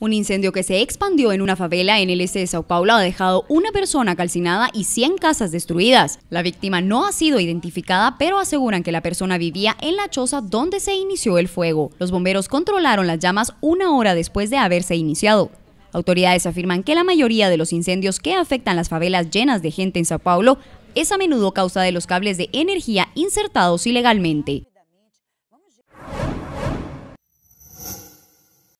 Un incendio que se expandió en una favela en el este de Sao Paulo ha dejado una persona calcinada y 100 casas destruidas. La víctima no ha sido identificada, pero aseguran que la persona vivía en la choza donde se inició el fuego. Los bomberos controlaron las llamas una hora después de haberse iniciado. Autoridades afirman que la mayoría de los incendios que afectan las favelas llenas de gente en Sao Paulo es a menudo causa de los cables de energía insertados ilegalmente.